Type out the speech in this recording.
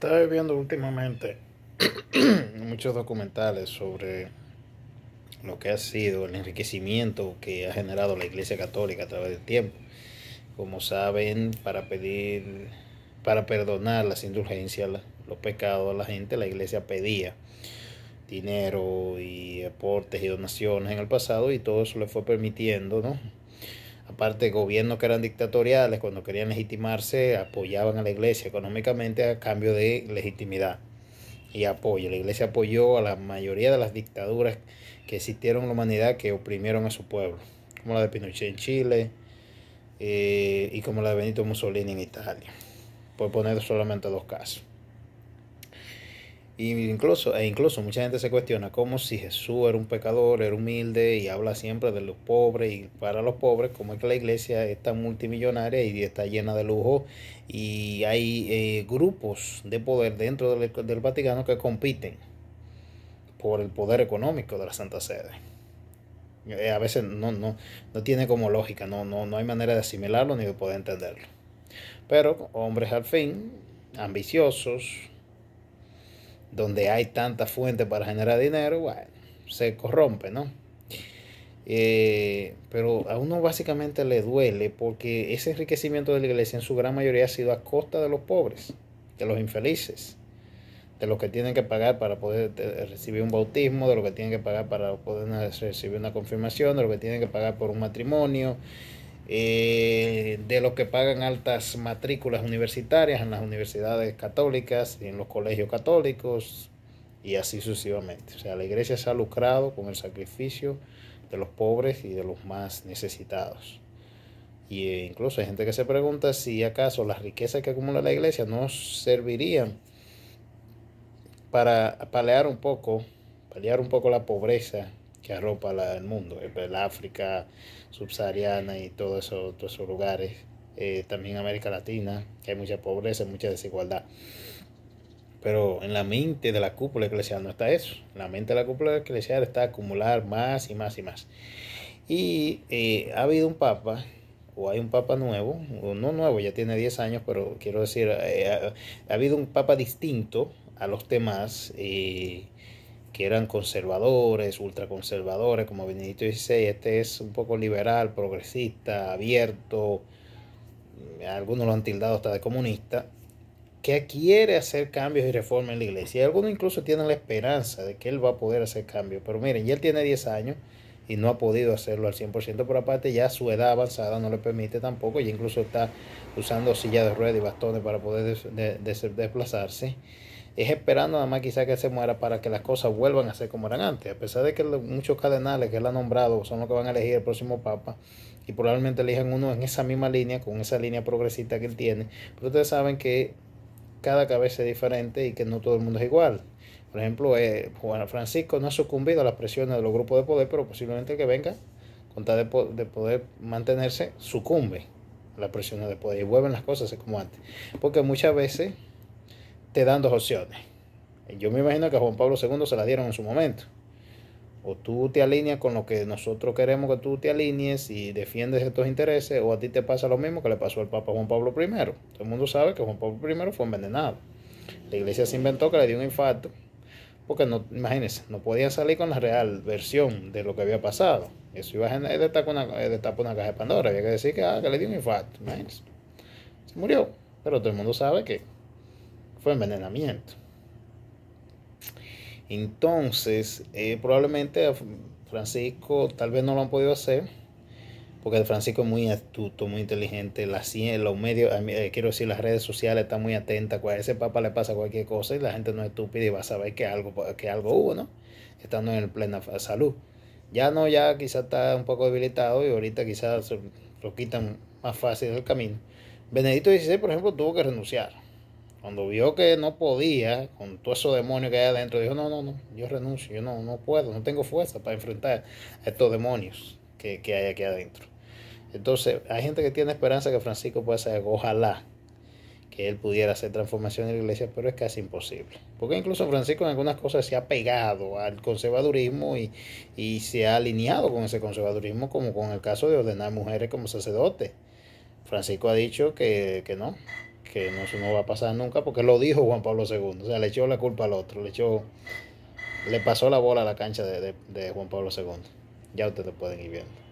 Estaba viendo últimamente muchos documentales sobre lo que ha sido el enriquecimiento que ha generado la Iglesia Católica a través del tiempo. Como saben, para pedir, para perdonar las indulgencias, los pecados a la gente, la Iglesia pedía dinero y aportes y donaciones en el pasado y todo eso le fue permitiendo, ¿no? Aparte, gobiernos que eran dictatoriales, cuando querían legitimarse, apoyaban a la iglesia económicamente a cambio de legitimidad y apoyo. La iglesia apoyó a la mayoría de las dictaduras que existieron en la humanidad que oprimieron a su pueblo, como la de Pinochet en Chile eh, y como la de Benito Mussolini en Italia, por poner solamente dos casos. Y incluso, e incluso mucha gente se cuestiona cómo si Jesús era un pecador, era humilde y habla siempre de los pobres y para los pobres, cómo es que la iglesia está multimillonaria y está llena de lujo y hay eh, grupos de poder dentro del, Vaticano que compiten por el poder económico de la Santa Sede eh, a veces no, no, no tiene como lógica, no, no, no hay manera de asimilarlo ni de poder entenderlo. Pero hombres al fin, ambiciosos, donde hay tanta fuente para generar dinero, se corrompe, ¿no? Eh, pero a uno básicamente le duele porque ese enriquecimiento de la iglesia en su gran mayoría ha sido a costa de los pobres, de los infelices, de los que tienen que pagar para poder eh, recibir un bautismo, de los que tienen que pagar para poder eh, recibir una confirmación, de los que tienen que pagar por un matrimonio, eh, de los que pagan altas matrículas universitarias en las universidades católicas, y en los colegios católicos y así sucesivamente. O sea, la iglesia se ha lucrado con el sacrificio de los pobres y de los más necesitados. Y eh, incluso hay gente que se pregunta si acaso las riquezas que acumula la iglesia no servirían para palear un poco, paliar un poco la pobreza que arropa el mundo, el, eh, pues, África subsahariana y todos esos lugares, eh, también América Latina, que hay mucha pobreza, mucha desigualdad. Pero en la mente de la cúpula eclesial no está eso. En la mente de la cúpula eclesial está acumular más y más y más. Y eh, ha habido un papa, o hay un papa nuevo, o no nuevo, ya tiene 10 años, pero quiero decir, ha, habido un papa distinto a los demás que eran conservadores, ultraconservadores, como Benedito XVI, este es un poco liberal, progresista, abierto, eh, algunos lo han tildado hasta de comunista, que quiere hacer cambios y reformas en la iglesia. Y algunos incluso tienen la esperanza de que él va a poder hacer cambios. Pero miren, ya él tiene 10 años y no ha podido hacerlo al 100%, pero aparte ya su edad avanzada no le permite tampoco, y incluso está usando silla de ruedas y bastones para poder desplazarse es esperando nada más quizá que se muera para que las cosas vuelvan a ser como eran antes. A pesar de que muchos cardenales que él ha nombrado son los que van a elegir el próximo papa y probablemente elijan uno en esa misma línea, con esa línea progresista que él tiene, pero ustedes saben que cada cabeza es diferente y que no todo el mundo es igual. Por ejemplo, eh, Juan Francisco no ha sucumbido a las presiones de los grupos de poder, pero posiblemente el que venga con tal de, de poder mantenerse sucumbe a las presiones de poder y vuelven las cosas como antes. Porque muchas veces te dan dos opciones. Yo me imagino que a Juan Pablo II se la dieron en su momento. O tú te alineas con lo que nosotros queremos que tú te alinees y defiendes estos intereses, o a ti te pasa lo mismo que le pasó al Papa Juan Pablo I. Todo el mundo sabe que Juan Pablo I fue envenenado. La iglesia se inventó que le dio un infarto, porque no, imagínense, no podían salir con la real versión de lo que había pasado. Eso iba a destapar una, una caja de Pandora, había que decir que, ah, que le dio un infarto, Se murió, pero todo el mundo sabe que fue envenenamiento. Entonces, eh, probablemente Francisco tal vez no lo han podido hacer, porque Francisco es muy astuto, muy inteligente, la los medios, eh, quiero decir, las redes sociales están muy atentas, a ese papa le pasa cualquier cosa y la gente no es estúpida y va a saber que algo, que algo hubo, ¿no? Estando en plena salud. Ya no, ya quizá está un poco debilitado y ahorita quizás lo quitan más fácil del camino. Benedicto XVI, por ejemplo, tuvo que renunciar cuando vio que no podía, con todo esos demonio que hay adentro, dijo, no, no, no, yo renuncio, yo no, no puedo, no tengo fuerza para enfrentar a estos demonios que, que hay aquí adentro. Entonces, hay gente que tiene esperanza que Francisco pueda hacer, ojalá que él pudiera hacer transformación en la iglesia, pero es casi imposible. Porque incluso Francisco en algunas cosas se ha pegado al conservadurismo y, se ha alineado con ese conservadurismo, como con el caso de ordenar mujeres como sacerdotes. Francisco ha dicho que, que no, que no, eso no va a pasar nunca porque lo dijo Juan Pablo II. O sea, le echó la culpa al otro, le echó, le pasó la bola a la cancha de, de Juan Pablo II. Ya ustedes pueden ir viendo.